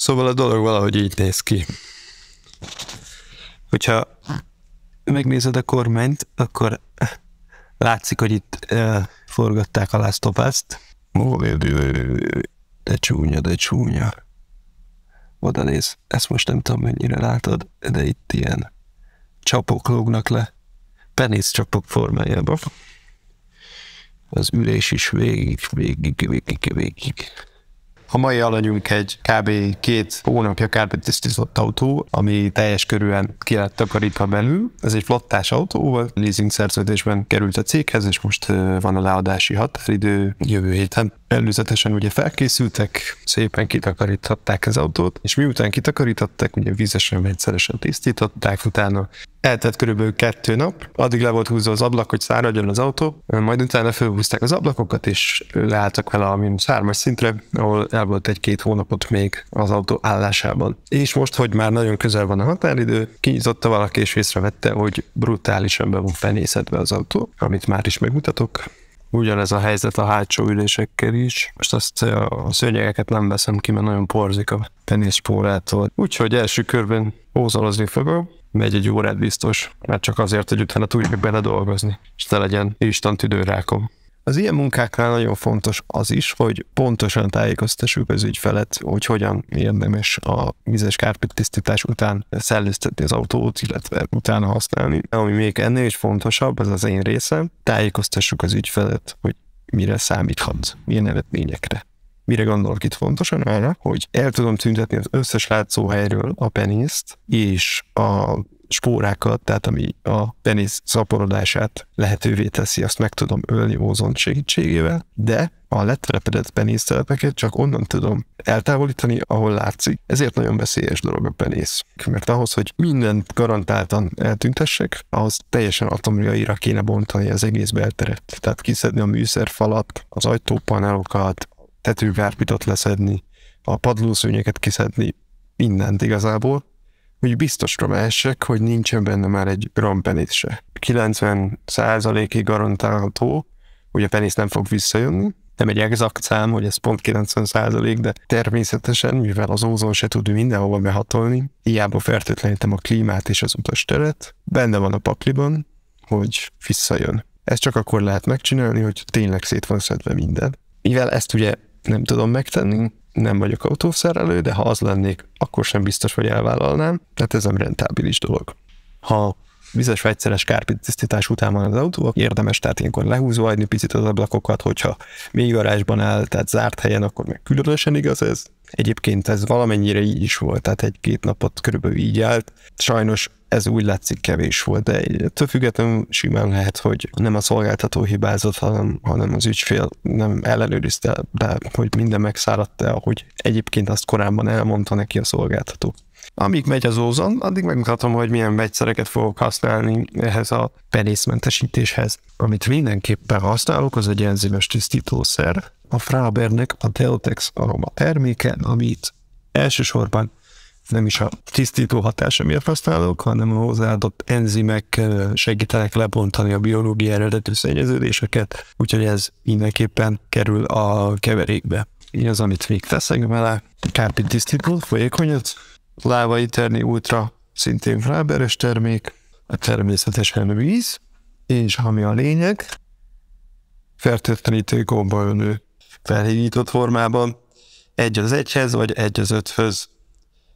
Szóval a dolog valahogy így néz ki. Hogyha megnézed a kormányt, akkor látszik, hogy itt uh, forgatták a Last of Us-t. De csúnya, de csúnya. Oda néz. Ezt most nem tudom, mennyire látod, de itt ilyen csapok lógnak le. Penész csapok formájában. Az ülés is végig, végig, végig, végig. A mai alanyunk egy kb. két hónapja tisztított autó, ami teljes körülön ki lett takarítva belül. Ez egy flottás autó, volt, leasing szerződésben került a céghez, és most van a leadási határidő jövő héten. Előzetesen ugye felkészültek, szépen kitakarították az autót, és miután kitakarították, ugye vízesen, egyszeresen tisztították, utána Eltett körülbelül kettő nap, addig le volt húzva az ablak, hogy száradjon az autó, majd utána fölhúzták az ablakokat, és leálltak vele a mínusz hármas szintre, ahol el volt egy-két hónapot még az autó állásában. És most, hogy már nagyon közel van a határidő, kinyitotta valaki és észrevette, hogy brutálisan be van fenészedve az autó, amit már is megmutatok. Ugyanez a helyzet a hátsó ülésekkel is. Most azt a szőnyegeket nem veszem ki, mert nagyon porzik a penészpórától. Úgyhogy első körben ózalozni fogom, megy egy órát biztos, mert csak azért, hogy utána tudjak bele dolgozni, és te legyen instant időrákom. Az ilyen munkáknál nagyon fontos az is, hogy pontosan tájékoztassuk az ügyfelet, hogy hogyan érdemes a vizes kárpit tisztítás után szellőztetni az autót, illetve utána használni. Ami még ennél is fontosabb, ez az én részem, tájékoztassuk az ügyfelet, hogy mire számíthat, milyen eredményekre. Mire gondolok itt fontosan arra, hogy el tudom tüntetni az összes látszóhelyről a peniszt, és a spórákat, tehát ami a penisz szaporodását lehetővé teszi, azt meg tudom ölni ózont segítségével, de a lettelepedett telepeket csak onnan tudom eltávolítani, ahol látszik. Ezért nagyon veszélyes dolog a penész. Mert ahhoz, hogy mindent garantáltan eltüntessek, ahhoz teljesen atomjaira kéne bontani az egész belteret. Tehát kiszedni a műszerfalat, az ajtópanelokat, tetőgárpitot leszedni, a padlószőnyeket kiszedni, mindent igazából, hogy biztosra mehessek, hogy nincsen benne már egy gram penész se. 90%-ig garantálható, hogy a penész nem fog visszajönni, nem egy exakt szám, hogy ez pont 90 százalék, de természetesen, mivel az ózon se tud mindenhova behatolni, hiába fertőtlenítem a klímát és az teret, benne van a pakliban, hogy visszajön. Ezt csak akkor lehet megcsinálni, hogy tényleg szét van szedve minden. Mivel ezt ugye nem tudom megtenni, nem vagyok autószerelő, de ha az lennék, akkor sem biztos, hogy elvállalnám, tehát ez nem rentábilis dolog. Ha Vizes vegyszeres egyszeres után van az autó, érdemes tehát ilyenkor lehúzóajni picit az ablakokat, hogyha még garázsban áll, tehát zárt helyen, akkor meg különösen igaz ez. Egyébként ez valamennyire így is volt, tehát egy-két napot körülbelül így állt. Sajnos ez úgy látszik kevés volt, de ettől függetlenül simán lehet, hogy nem a szolgáltató hibázott, hanem, hanem az ügyfél nem ellenőrizte, de hogy minden megszáradt el, ahogy egyébként azt korábban elmondta neki a szolgáltató. Amíg megy az ózon, addig megmutatom, hogy milyen vegyszereket fogok használni ehhez a penészmentesítéshez. Amit mindenképpen használok, az egy enzimes tisztítószer, a Frabernek a Deotex aroma terméke, amit elsősorban nem is a tisztító hatása miatt használok, hanem a hozzáadott enzimek segítenek lebontani a biológiai eredetű szennyeződéseket, úgyhogy ez mindenképpen kerül a keverékbe. Így az, amit még teszek vele, kárpi tisztító, folyékonyat, Láva terni Ultra szintén fráberes termék, a természetesen víz, és ami a lényeg, fertőtlenítő gomba önő felhívított formában, egy az egyhez, vagy egy az öthöz.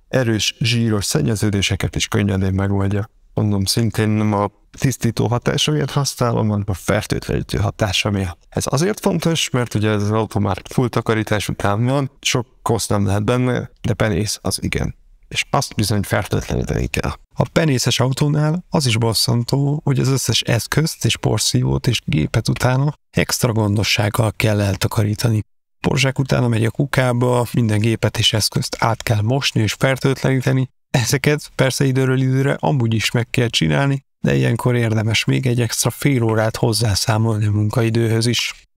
Erős, zsíros szennyeződéseket is könnyedén megoldja. Mondom, szintén nem a tisztító hatása miatt használom, hanem a fertőtlenítő hatása miatt. Ez azért fontos, mert ugye ez az autó már full takarítás után van, sok kosz nem lehet benne, de penész az igen és azt bizony fertőtleníteni kell. A penészes autónál az is bosszantó, hogy az összes eszközt és porszívót és gépet utána extra gondossággal kell eltakarítani. Porzsák utána megy a kukába, minden gépet és eszközt át kell mosni és fertőtleníteni, Ezeket persze időről időre amúgy is meg kell csinálni, de ilyenkor érdemes még egy extra fél órát hozzászámolni a munkaidőhöz is.